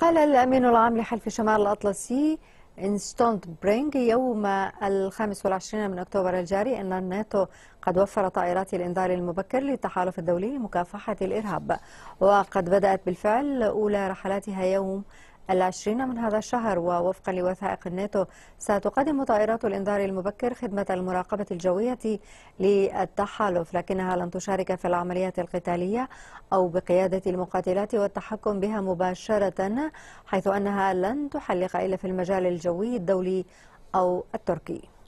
قال الأمين العام لحلف شمال الأطلسي انستونت برينغ يوم الخامس والعشرين من أكتوبر الجاري أن الناتو قد وفر طائرات الإنذار المبكر للتحالف الدولي لمكافحة الإرهاب وقد بدأت بالفعل أولى رحلاتها يوم العشرين من هذا الشهر ووفقا لوثائق الناتو ستقدم طائرات الإنذار المبكر خدمة المراقبة الجوية للتحالف لكنها لن تشارك في العمليات القتالية أو بقيادة المقاتلات والتحكم بها مباشرة حيث أنها لن تحلق إلا في المجال الجوي الدولي أو التركي